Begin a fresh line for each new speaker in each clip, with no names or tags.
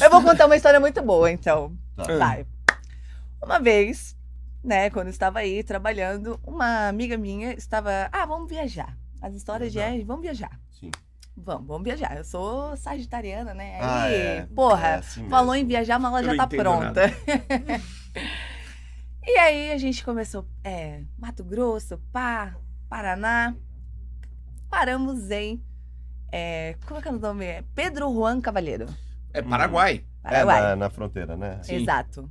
Eu vou contar uma história muito boa, então. Tá. Vai. Ah. Uma vez, né, quando eu estava aí trabalhando, uma amiga minha estava. Ah, vamos viajar. As histórias de de vamos viajar. Sim. Vamos, vamos viajar. Eu sou sagitariana, né? Ah, aí, é. porra, é assim falou em viajar, mas ela já tá pronta. e aí a gente começou, é, Mato Grosso, Pá, Paraná. Paramos em. É, como é que é o nome? Pedro Juan Cavalheiro. É Paraguai. Hum. É, Paraguai. É na, na fronteira, né? Sim. Exato.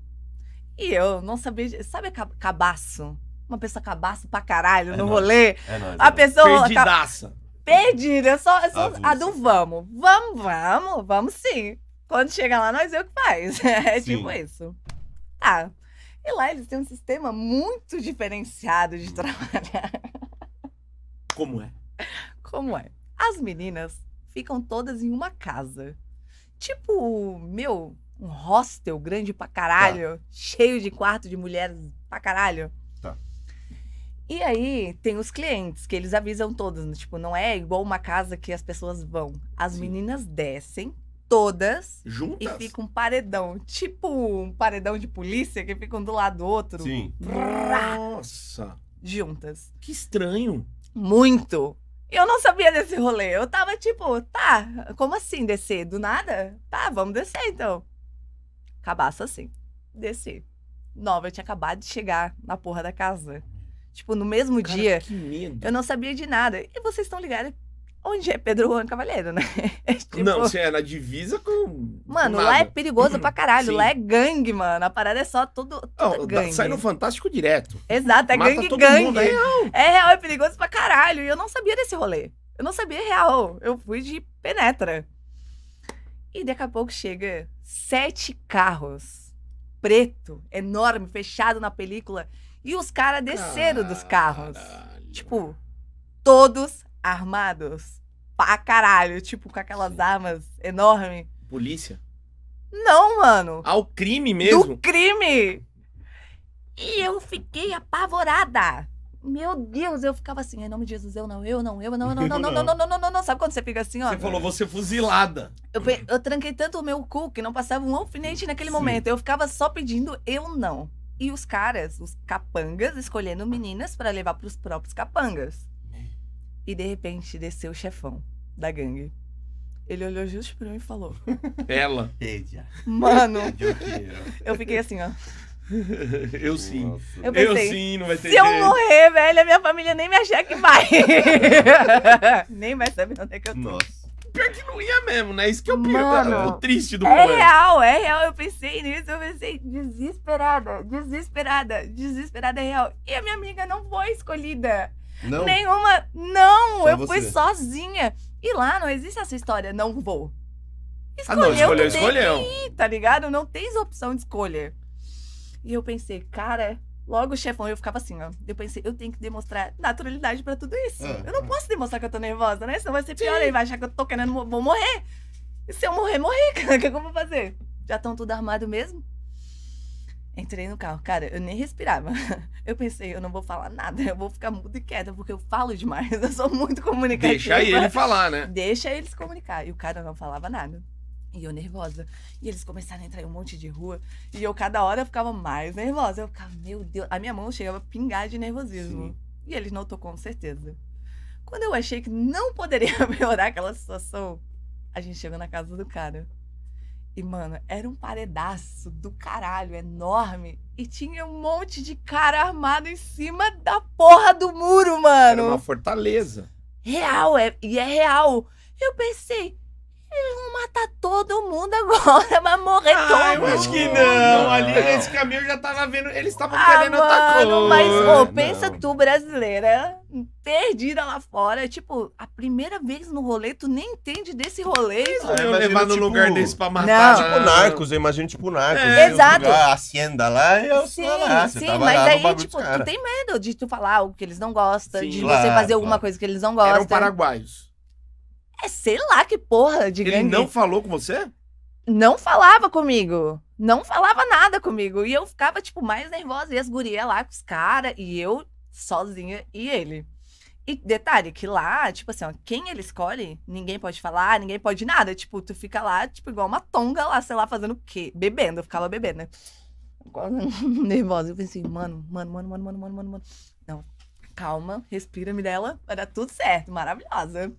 E eu não sabia. Sabe cabaço? Uma pessoa cabaço pra caralho é no nóis. rolê. É nóis, é a é pessoa. Perdidaça. Perdida. Eu só, só a do vamos. Vamos, vamos, vamos sim. Quando chega lá, nós vemos o que faz. É sim. tipo isso. Tá. E lá eles têm um sistema muito diferenciado de hum. trabalhar. Como é? Como é? As meninas ficam todas em uma casa. Tipo, meu, um hostel grande pra caralho, tá. cheio de quarto de mulheres pra caralho. Tá. E aí tem os clientes, que eles avisam todos, né? tipo, não é igual uma casa que as pessoas vão. As Sim. meninas descem, todas, juntas, e fica um paredão, tipo um paredão de polícia que fica um do lado do outro. Sim. Brrr, Nossa! Juntas. Que estranho. Muito. Eu não sabia desse rolê. Eu tava tipo, tá, como assim descer? Do nada? Tá, vamos descer então. Cabaço assim. Desci. Nova, eu tinha acabado de chegar na porra da casa. Tipo, no mesmo Cara, dia. Que medo. Eu não sabia de nada. E vocês estão ligados onde é Pedro Juan Cavalheiro, né? É tipo... Não, você é na divisa com. Mano, nada. lá é perigoso pra caralho. Sim. Lá é gangue, mano. A parada é só tudo. Não, gangue. Sai no Fantástico direto. Exato, é Mata gangue todo gangue. Mundo, é real. É real, é perigoso pra caralho. E eu não sabia desse rolê. Eu não sabia é real. Eu fui de penetra. E daqui a pouco chega sete carros preto, enorme, fechado na película. E os caras desceram Caralho. dos carros. Tipo, todos armados pra caralho, tipo, com aquelas Sim. armas enormes. Polícia? Não, mano. Ao ah, crime mesmo? Do crime! E eu fiquei apavorada. Meu Deus, eu ficava assim, em nome de Jesus, eu não, eu não, eu não, não, não, não, não, não, não, não, não, não, não. Sabe quando você fica assim, ó? Você falou, você fuzilada. Eu, eu tranquei tanto o meu cu que não passava um alfinete naquele Sim. momento. Eu ficava só pedindo, eu não. E os caras, os capangas, escolhendo meninas para levar não, próprios capangas e de repente desceu o chefão da gangue. Ele olhou justo pra mim e falou: Ela. Mano, é? eu fiquei assim, ó. Eu sim. Eu, pensei, eu sim, não vai ter Se jeito. eu morrer, velho, a minha família nem me achar que vai. nem vai saber onde é que eu tô. Nossa. Pior que não ia mesmo, né? Isso que é o, Mano, pior, o triste do momento. É momento. real, é real. Eu pensei nisso, eu pensei desesperada, desesperada, desesperada é real. E a minha amiga não foi escolhida. Não. Nenhuma. Não, só eu você. fui sozinha. E lá não existe essa história, não vou.
Escolheu, ah, não, escolheu, escolheu.
Ir, tá ligado? Não tens opção de escolher. E eu pensei, cara, logo o chefão, eu ficava assim, ó. Eu pensei, eu tenho que demonstrar naturalidade para tudo isso. Ah, eu não ah. posso demonstrar que eu tô nervosa, né? Senão vai ser pior, Sim. vai achar que eu tô querendo, vou morrer. E se eu morrer, morri, cara, o que eu vou fazer? Já estão tudo armado mesmo? Entrei no carro, cara, eu nem respirava. Eu pensei, eu não vou falar nada, eu vou ficar mudo e quieta, porque eu falo demais, eu sou muito comunicativa. Deixa ele falar, né? Deixa eles comunicar. E o cara não falava nada. E eu nervosa. E eles começaram a entrar em um monte de rua. E eu, cada hora, eu ficava mais nervosa. Eu ficava, meu Deus. A minha mão chegava a pingar de nervosismo. Sim. E eles notou com certeza. Quando eu achei que não poderia melhorar aquela situação, a gente chegou na casa do cara. E, mano, era um paredaço do caralho, enorme. E tinha um monte de cara armado em cima da porra do muro, mano. Era uma fortaleza. Real, é, e é real. Eu pensei, eles vão matar todo mundo agora, vai morrer ah, todo eu acho que não. Ali nesse caminho eu já tava vendo. Eles estavam ah, querendo atacar. outra Mas, oh, pensa não. tu, brasileira, perdida lá fora. Tipo, a primeira vez no rolê, tu nem entende desse rolê. Ah, eu levar no tipo, lugar desse pra matar. Não. Né? Tipo narcos, eu imagino tipo narcos. É. Né? Exato. a hacienda lá, eu sim, lá. Você sim, mas aí, tipo, tu tem medo de tu falar algo que eles não gostam, sim, de claro, você fazer alguma coisa que eles não gostam. Eram paraguaios. É, sei lá que porra de Ele gangue. não falou com você? Não falava comigo. Não falava nada comigo. E eu ficava, tipo, mais nervosa. E as gurias lá com os caras. E eu sozinha e ele. E detalhe, que lá, tipo assim, ó, quem ele escolhe, ninguém pode falar, ninguém pode nada. Tipo, tu fica lá, tipo, igual uma tonga lá, sei lá, fazendo o quê? Bebendo, eu ficava bebendo, né? Nervosa. Eu pensei, assim, mano, mano, mano, mano, mano, mano, mano, mano. Não, calma, respira, Mirella, vai dar tudo certo, maravilhosa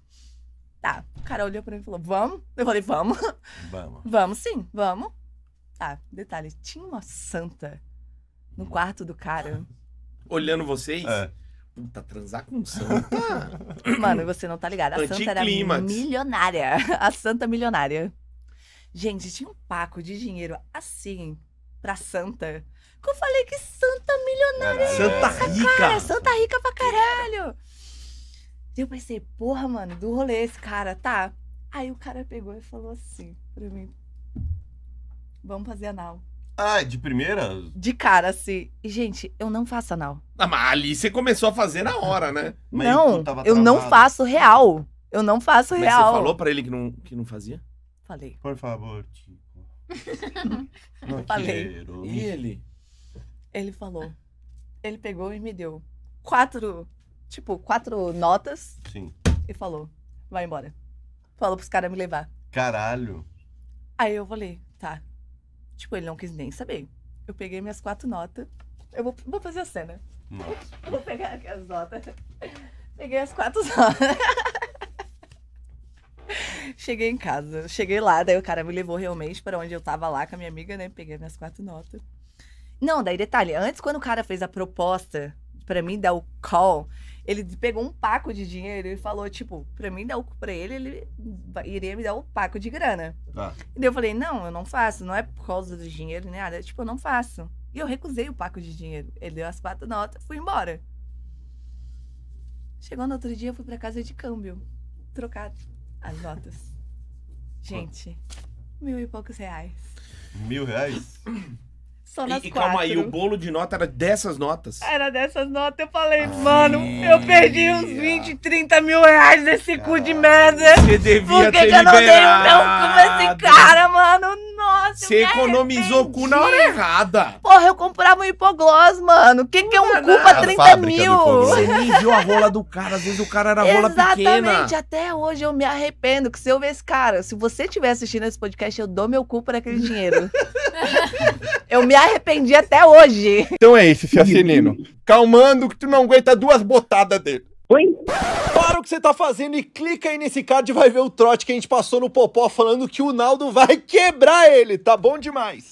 tá. O cara olhou pra mim e falou, vamos? Eu falei, vamos. Vamos. vamos sim, vamos. Tá, detalhe, tinha uma santa no hum. quarto do cara. Olhando vocês? É. Puta, transar com santa. Mano, você não tá ligado. A santa era milionária. A santa milionária. Gente, tinha um paco de dinheiro assim pra santa. Que eu falei que santa milionária. É santa rica. Cara, eu pensei, porra, mano, do rolê esse cara, tá? Aí o cara pegou e falou assim pra mim: Vamos fazer anal. Ah, de primeira? De cara, assim. E, gente, eu não faço anal. Ah, mas ali você começou a fazer na hora, né? Mas não, então eu não faço real. Eu não faço mas real. Você falou pra ele que não, que não fazia? Falei. Por favor, tipo não Falei. Quero. E ele? Ele falou. Ele pegou e me deu quatro tipo, quatro notas. Sim. E falou: vai embora. Falou pros caras me levar. Caralho. Aí eu falei: tá. Tipo, ele não quis nem saber. Eu peguei minhas quatro notas. Eu vou, vou fazer a cena. Nossa. vou pegar aqui as notas. Peguei as quatro notas. Cheguei em casa, cheguei lá, daí o cara me levou realmente para onde eu tava lá com a minha amiga, né? Peguei minhas quatro notas. Não, daí detalhe, antes quando o cara fez a proposta para mim dar o call, ele pegou um paco de dinheiro e falou, tipo, pra mim dar o cu pra ele, ele iria me dar o um paco de grana. Ah. E daí eu falei, não, eu não faço, não é por causa do dinheiro nem nada. Tipo, eu não faço. E eu recusei o paco de dinheiro. Ele deu as quatro notas, fui embora. Chegou no outro dia, eu fui pra casa de câmbio. Trocar as notas. Gente, mil e poucos reais. Mil reais? Só nas e, e calma aí, o bolo de nota era dessas notas? Era dessas notas. Eu falei, Ai, mano, eu perdi uns 20, ah. 30 mil reais nesse cu de merda. Você devia porque ter Porque eu não dei um cu esse cara, mano. Nossa, Você economizou o cu na hora errada. Porra, eu comprava um hipogloss, mano. O que, que é um cu pra 30 mil? Você mediu a rola do cara. Às vezes o cara era rola Exatamente. pequena. Exatamente. Até hoje eu me arrependo que se eu ver esse cara, se você estiver assistindo esse podcast, eu dou meu cu por aquele dinheiro. Eu me arrependi até hoje. Então é isso, Ciacenino. Calmando que tu não aguenta duas botadas dele. Oi? Para o que você tá fazendo e clica aí nesse card e vai ver o trote que a gente passou no Popó falando que o Naldo vai quebrar ele. Tá bom demais.